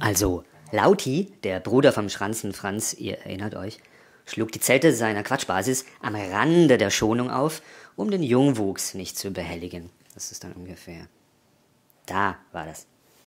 Also, Lauti, der Bruder vom Schranzen Franz, ihr erinnert euch, schlug die Zelte seiner Quatschbasis am Rande der Schonung auf, um den Jungwuchs nicht zu behelligen. Das ist dann ungefähr. Da war das.